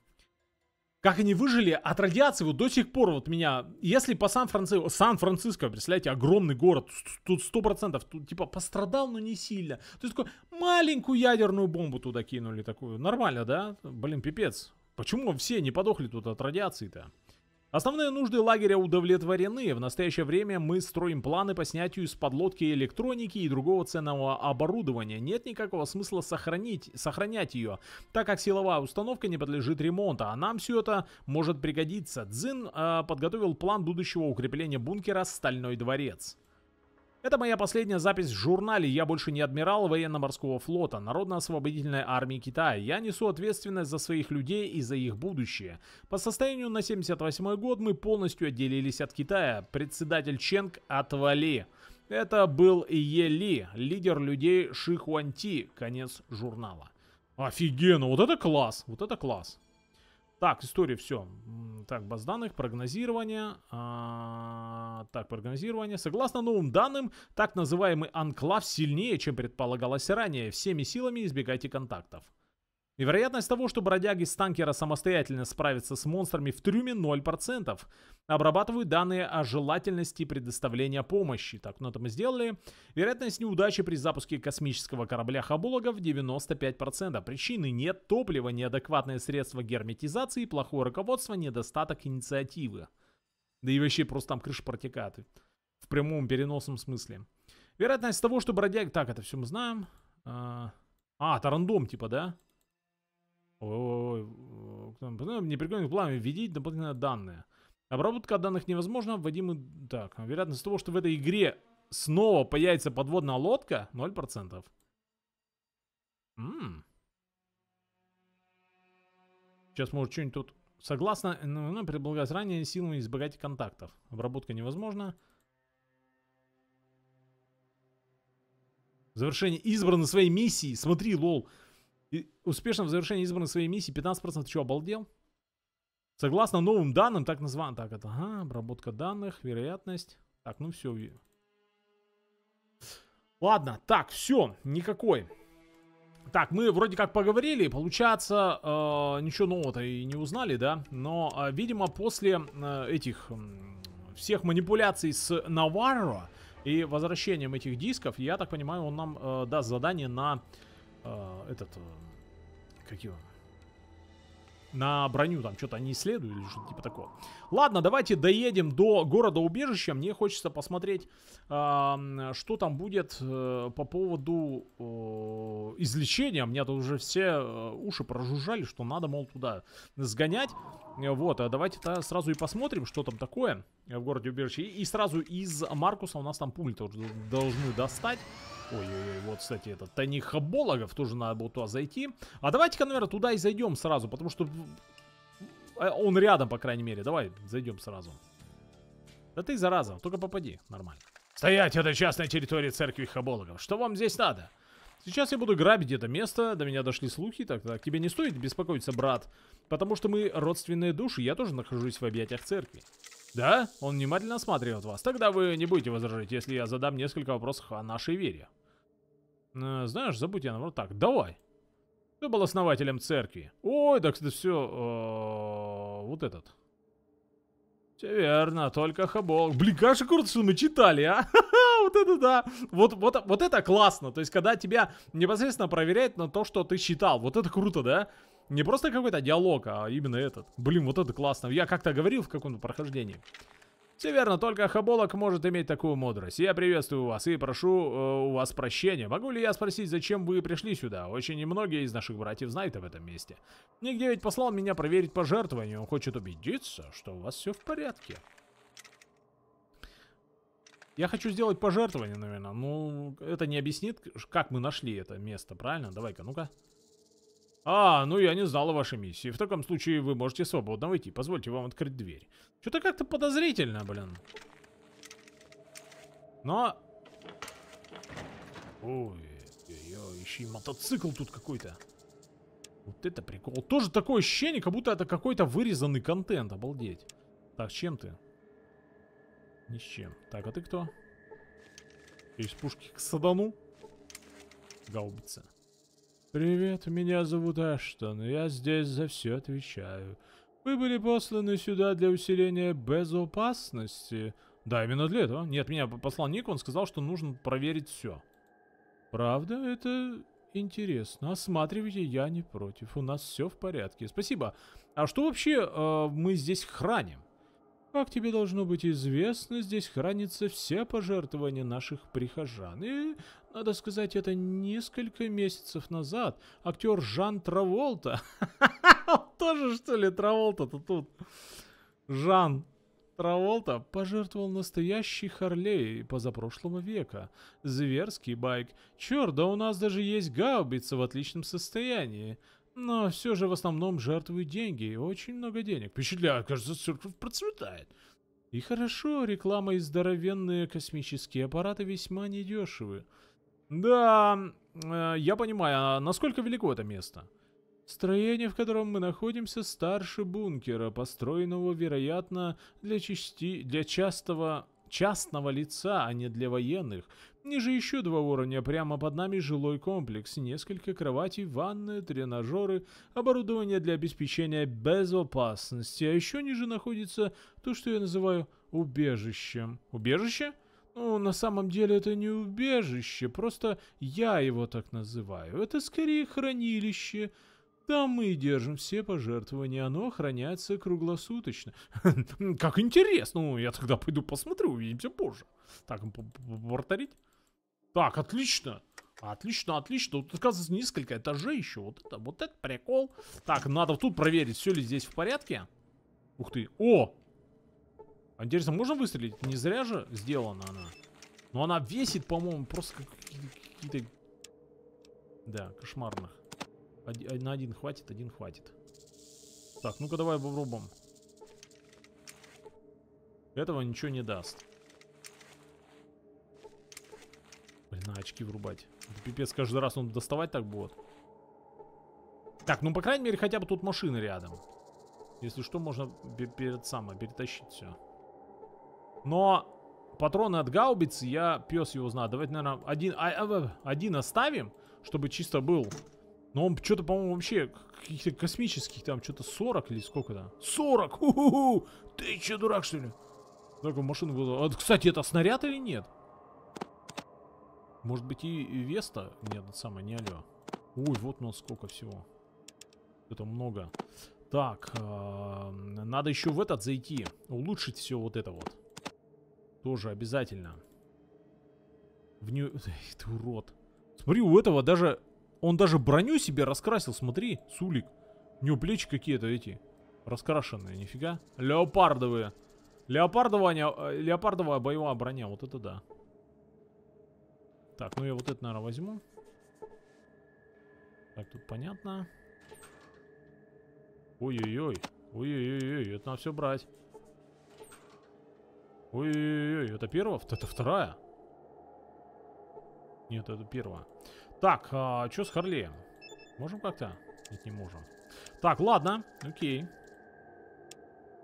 S1: Как они выжили от радиации, вот до сих пор вот меня... Если по Сан-Франциско... Сан-Франциско, представляете, огромный город, тут сто процентов, тут типа пострадал, но не сильно. То есть такую маленькую ядерную бомбу туда кинули такую. Нормально, да? Блин, пипец. Почему все не подохли тут от радиации-то? Основные нужды лагеря удовлетворены. В настоящее время мы строим планы по снятию из подлодки электроники и другого ценного оборудования. Нет никакого смысла сохранить, сохранять ее, так как силовая установка не подлежит ремонту, а нам все это может пригодиться. Дзин э, подготовил план будущего укрепления бункера «Стальной дворец». Это моя последняя запись в журнале «Я больше не адмирал военно-морского флота Народно-освободительной армии Китая. Я несу ответственность за своих людей и за их будущее. По состоянию на 78 год мы полностью отделились от Китая. Председатель Ченг отвали». Это был Ели, лидер людей Шихуанти. Конец журнала. Офигенно, вот это класс, вот это класс. Так, история, все. Так, баз данных, прогнозирование. А, так, прогнозирование. Согласно новым данным, так называемый анклав сильнее, чем предполагалось ранее. Всеми силами избегайте контактов. И вероятность того, что бродяги с танкера самостоятельно справятся с монстрами в трюме 0%. Обрабатывают данные о желательности предоставления помощи. Так, ну это мы сделали. Вероятность неудачи при запуске космического корабля Хабулогов 95%. Причины нет топлива, неадекватные средства герметизации, плохое руководство, недостаток инициативы. Да и вообще просто там крыша протекает. В прямом переносном смысле. Вероятность того, что бродяги... Так, это все мы знаем. А, а, это рандом типа, да? Ой, не прикольных пламя введить дополнительные данные. Обработка данных невозможна, вводимы... Так, вероятность того, что в этой игре снова появится подводная лодка, 0%. Ммм. Сейчас может что-нибудь тут... Согласно, ну, ну предполагать ранее силами избегать контактов. Обработка невозможна. Завершение избрано своей миссии. Смотри, лол. И успешно в завершении избранной своей миссии 15% чего обалдел? Согласно новым данным, так назван. Так, это, ага, обработка данных, вероятность. Так, ну все. Ладно, так, все, никакой. Так, мы вроде как поговорили, получается, э, ничего нового-то и не узнали, да? Но, э, видимо, после э, этих э, всех манипуляций с Наварро и возвращением этих дисков, я так понимаю, он нам э, даст задание на... А, этот, э, как его, на броню там что-то они исследуют или что-то типа такого. Ладно, давайте доедем до города-убежища. Мне хочется посмотреть, э, что там будет э, по поводу э, излечения. Мне тут уже все э, уши прожужжали, что надо, мол, туда сгонять. Вот, а давайте-то сразу и посмотрим, что там такое в городе-убежище. И, и сразу из Маркуса у нас там пульт должны достать. Ой-ой-ой, вот, кстати, этот тайник хабологов тоже надо было туда зайти. А давайте-ка, наверное, туда и зайдем сразу, потому что э, он рядом, по крайней мере. Давай, зайдем сразу. Да ты, зараза, только попади, нормально. Стоять, это частная территория церкви хабологов. Что вам здесь надо? Сейчас я буду грабить это место, до меня дошли слухи, так, так, тебе не стоит беспокоиться, брат, потому что мы родственные души, я тоже нахожусь в объятиях церкви. Да? Он внимательно осматривает вас. Тогда вы не будете возражать, если я задам несколько вопросов о нашей вере. Э, знаешь, забудь я наоборот. Так, давай. Ты был основателем церкви. Ой, так это все. Э, вот этот. Все верно, только хабол. Блин, как же круто, что мы читали, а? вот это да. Вот, вот, вот это классно. То есть, когда тебя непосредственно проверяют на то, что ты читал. Вот это круто, да? Не просто какой-то диалог, а именно этот. Блин, вот это классно. Я как-то говорил в каком-то прохождении. Все верно, только Хаболок может иметь такую мудрость. Я приветствую вас и прошу э, у вас прощения. Могу ли я спросить, зачем вы пришли сюда? Очень немногие из наших братьев знают об этом месте. Нигде ведь послал меня проверить пожертвование. Он хочет убедиться, что у вас все в порядке. Я хочу сделать пожертвование, наверное. Ну, это не объяснит, как мы нашли это место, правильно? Давай-ка, ну-ка. «А, ну я не знал о вашей миссии. В таком случае вы можете свободно войти. Позвольте вам открыть дверь». Что-то как-то подозрительно, блин. Но... Ой, ой, еще и мотоцикл тут какой-то. Вот это прикол. Тоже такое ощущение, как будто это какой-то вырезанный контент. Обалдеть. Так, чем ты? Ни с чем. Так, а ты кто? из пушки к садану? Гаубица. «Привет, меня зовут Аштон, я здесь за все отвечаю. Вы были посланы сюда для усиления безопасности?» «Да, именно для этого. Нет, меня послал Ник, он сказал, что нужно проверить все». «Правда? Это интересно. Осматривайте, я не против. У нас все в порядке. Спасибо. А что вообще э, мы здесь храним?» Как тебе должно быть известно, здесь хранятся все пожертвования наших прихожан. И, надо сказать, это несколько месяцев назад актер Жан Траволта... Тоже, что ли, Траволта-то тут? Жан Траволта пожертвовал настоящий Харлей позапрошлого века. Зверский байк. Черт, да у нас даже есть гаубица в отличном состоянии. Но все же в основном жертвуют деньги и очень много денег. Впечатляет, кажется, церковь процветает. И хорошо, реклама и здоровенные космические аппараты весьма недешевы. Да, э, я понимаю, а насколько велико это место? Строение, в котором мы находимся, старше бункера, построенного, вероятно, для, части... для частого частного лица, а не для военных, Ниже еще два уровня, прямо под нами жилой комплекс, несколько кроватей, ванны, тренажеры, оборудование для обеспечения безопасности, а еще ниже находится то, что я называю убежищем. Убежище? Ну, на самом деле это не убежище, просто я его так называю. Это скорее хранилище. Там мы и держим все пожертвования, оно хранится круглосуточно. Как интересно, ну я тогда пойду посмотрю, увидимся позже. Так, повторить. Так, отлично. Отлично, отлично. Тут, оказывается, несколько этажей еще. Вот это, вот это прикол. Так, надо тут проверить, все ли здесь в порядке. Ух ты. О! Интересно, можно выстрелить? Не зря же сделана она. Но она весит, по-моему, просто какие-то... Да, кошмарных. Один, на один хватит, один хватит. Так, ну-ка давай попробуем. Этого ничего не даст. на очки врубать. пипец, каждый раз он доставать так будет. Так, ну, по крайней мере, хотя бы тут машины рядом. Если что, можно перед самое а, перетащить все. Но патроны от гаубицы, я пес его знаю. Давайте, наверное, один, а, а, один оставим, чтобы чисто был. Но он что-то, по-моему, вообще каких-то космических, там что-то 40 или сколько там. 40! ху ху Ты че, дурак, что ли? Такую машину вызвал. А, кстати, это снаряд или нет? Может быть и Веста? Нет, это самое, не Алё. Ой, вот у нас сколько всего. Это много. Так, э -э надо еще в этот зайти. Улучшить все вот это вот. Тоже обязательно. В нее... Эх, ты урод. Смотри, у этого даже... Он даже броню себе раскрасил, смотри, сулик. У него плечи какие-то эти. Раскрашенные, нифига. Леопардовые. Леопардовая, э, леопардовая боевая броня, вот это да. Так, ну я вот это, наверное, возьму. Так, тут понятно. Ой-ой-ой. Ой-ой-ой, это надо все брать. Ой-ой-ой, это первая? Это вторая? Нет, это первая. Так, а что с Харлеем? Можем как-то? Нет, не можем. Так, ладно, окей.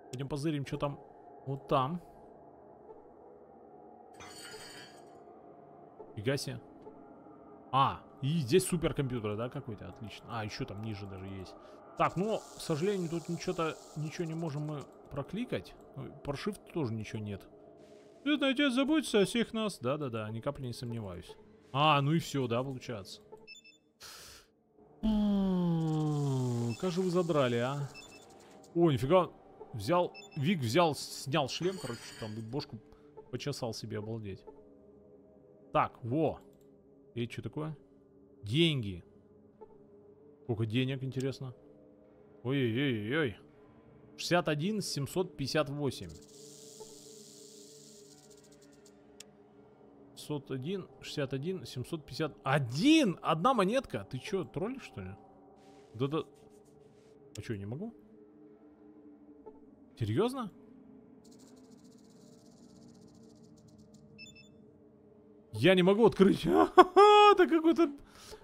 S1: Пойдем позырим, что там вот там. Фига себе. А, и здесь суперкомпьютер, да, какой-то? Отлично. А, еще там ниже даже есть. Так, ну, к сожалению, тут ничего-то, ничего не можем мы прокликать. Ну, про Shift тоже ничего нет. Тут отец заботится о всех нас. Да-да-да, ни капли не сомневаюсь. А, ну и все, да, получается. М-м-м, как же вы задрали, а? О, нифига. Взял, Вик взял, снял шлем, короче, там бошку почесал себе, обалдеть. Так, во. И что такое? Деньги. Сколько денег, интересно? Ой-ой-ой-ой. 61 758. 601, 61, 751. Одна монетка? Ты чё, троллишь, что ли? Да-да... А чё, я не могу? Серьезно? Я не могу открыть. Это какой-то...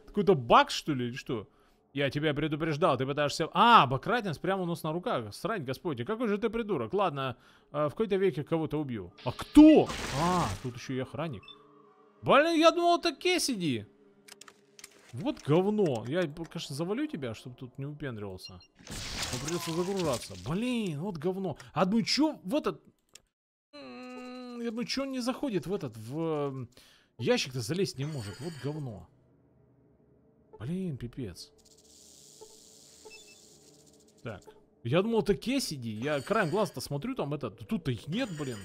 S1: Какой-то баг, что ли, или что? Я тебя предупреждал, ты пытаешься... А, Бакратинс прямо у нас на руках. Срань, господи, какой же ты придурок. Ладно, э, в какой-то веке кого-то убью. А кто? А, тут еще и охранник. Блин, я думал, это Кесиди. Вот говно. Я, конечно, завалю тебя, чтобы тут не упендривался. Но придется загружаться. Блин, вот говно. Одну чё в этот... Одну чё не заходит в этот... В... Ящик-то залезть не может. Вот говно. Блин, пипец. Так. Я думал, это Кесиди. Я краем глаз-то смотрю, там это... Тут-то их нет, блин.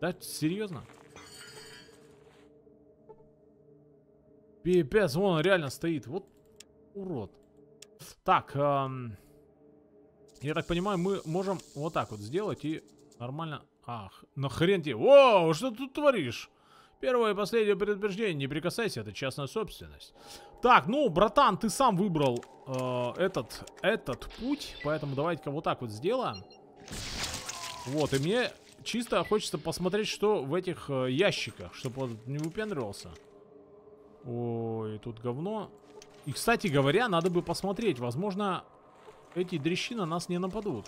S1: Да, серьезно? Пипец, вон он реально стоит. Вот урод. Так, эм... Я так понимаю, мы можем вот так вот сделать и нормально... Ах, на хрен тебе. о, что ты тут творишь? Первое и последнее предупреждение, не прикасайся, это частная собственность. Так, ну, братан, ты сам выбрал э, этот, этот путь, поэтому давайте-ка вот так вот сделаем. Вот, и мне чисто хочется посмотреть, что в этих э, ящиках, чтобы он не выпендривался. Ой, тут говно. И, кстати говоря, надо бы посмотреть, возможно, эти дрищи на нас не нападут.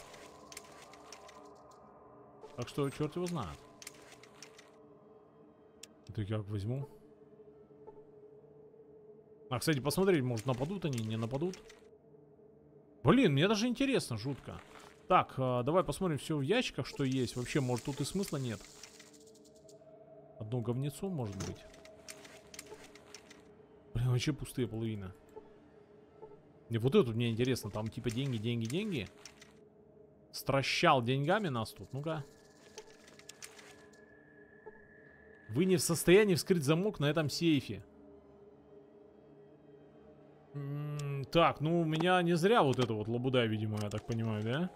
S1: Так что, черт его знает. Так я возьму? А, кстати, посмотреть, может нападут они, не нападут? Блин, мне даже интересно, жутко. Так, а, давай посмотрим все в ящиках, что есть. Вообще, может, тут и смысла нет. Одно говнецо, может быть. Блин, вообще пустые половина. Не, вот это мне интересно. Там типа деньги, деньги, деньги. Стращал деньгами нас тут. Ну-ка. Вы не в состоянии вскрыть замок на этом сейфе. так, ну у меня не зря вот это вот лабуда, видимо, я так понимаю, да?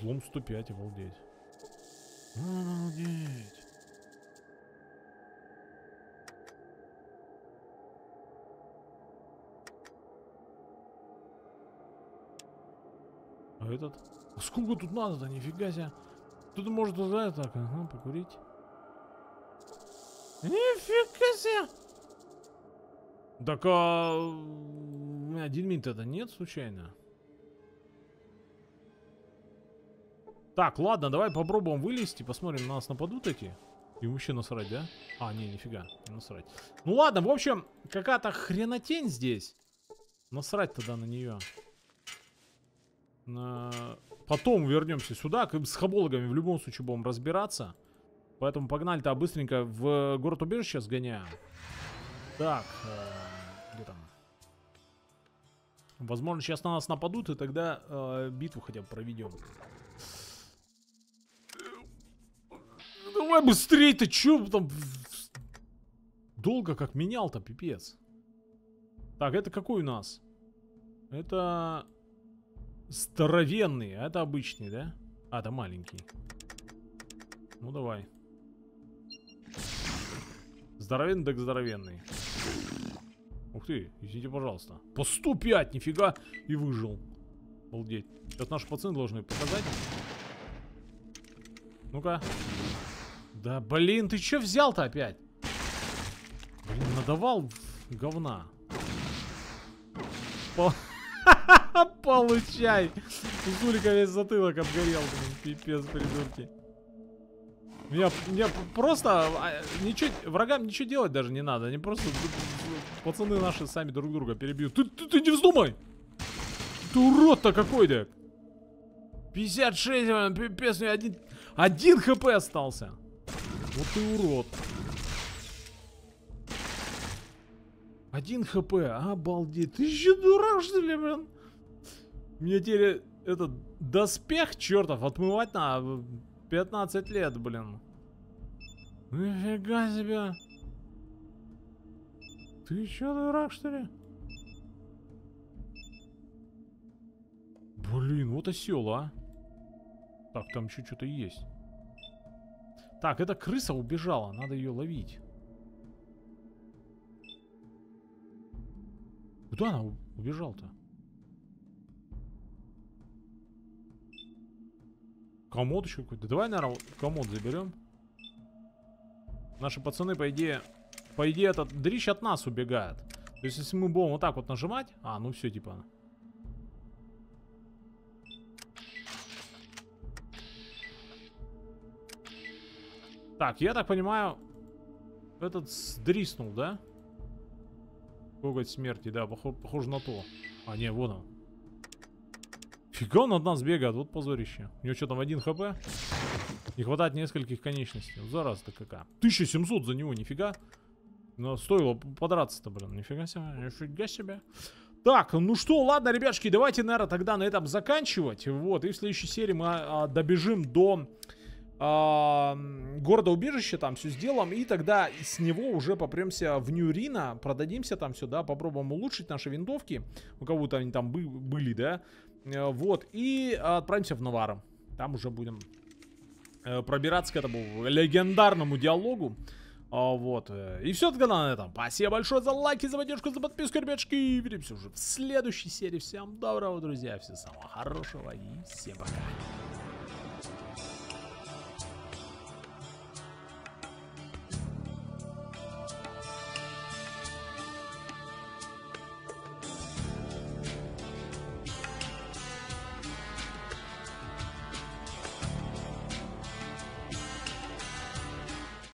S1: Злом 105, обалдеть. Обалдеть. А этот? А сколько тут надо-то? Нифига себе. Тут может уже так, ага, покурить. Нифига себе! Так, а... Один минт это нет, случайно? Так, ладно, давай попробуем вылезти, посмотрим, на нас нападут эти. И вообще насрать, да? А, не, нифига, не насрать. Ну ладно, в общем, какая-то хренотень здесь. Насрать тогда на нее. На... Потом вернемся сюда, с хабологами в любом случае будем разбираться. Поэтому погнали-то а быстренько в э, город-убежище сгоняем. Так, э, где там? Возможно, сейчас на нас нападут, и тогда э, битву хотя бы проведем. Ну, давай быстрее, ты чё там... Долго как менял-то, пипец. Так, это какой у нас? Это... Здоровенный. А это обычный, да? А, это маленький. Ну, давай. Здоровенный так здоровенный. Ух ты, извините, пожалуйста. По 105, нифига, и выжил. Обалдеть. Сейчас наши пацаны должны показать. Ну-ка. Да блин, ты что взял-то опять? Блин, надавал говна. По... Получай. Зулька весь затылок обгорел, блин. Пипец, придурки. меня, я просто... А, ничего, врагам ничего делать даже не надо. Они просто... Пацаны наши сами друг друга перебьют. Ты, ты, ты не вздумай! Ты урод-то какой-то! 56, блин, пипец, мне один... Один хп остался. Вот ты урод. Один хп, обалдеть. Ты еще дурак, что ли, блин? Мне теперь этот доспех чертов отмывать на 15 лет, блин. Нифига себе. Ты чё, дурак, что ли? Блин, вот осел, а. Так, там еще что-то есть. Так, эта крыса убежала, надо ее ловить. Куда она убежала-то? комод еще какой-то. Давай, наверное, комод заберем. Наши пацаны, по идее... По идее, этот дрищ от нас убегает. То есть, если мы будем вот так вот нажимать... А, ну все, типа... Так, я так понимаю, этот сдриснул, да? Коготь смерти, да, похоже, похоже на то. А, не, вот он. Фига он от нас бегает, вот позорище. У него что там, один хп? Не хватает нескольких конечностей. Вот зараза-то какая. 1700 за него, нифига. Но стоило подраться-то, блин, нифига себе, нифига себе. Так, ну что, ладно, ребятушки, давайте, наверное, тогда на этом заканчивать. Вот, и в следующей серии мы а, а добежим до а, города убежища, там все сделаем, и тогда с него уже попремся в Ньюрина, продадимся там сюда, попробуем улучшить наши винтовки, у кого-то они там бы были, да, Э, вот, и отправимся в Новара. Там уже будем э, пробираться к этому легендарному диалогу. А, вот. Э, и все, тогда на этом. Спасибо большое за лайки, за поддержку, за подписку, ребятушки. Увидимся уже в следующей серии. Всем доброго, друзья. Всего самого хорошего и всем пока.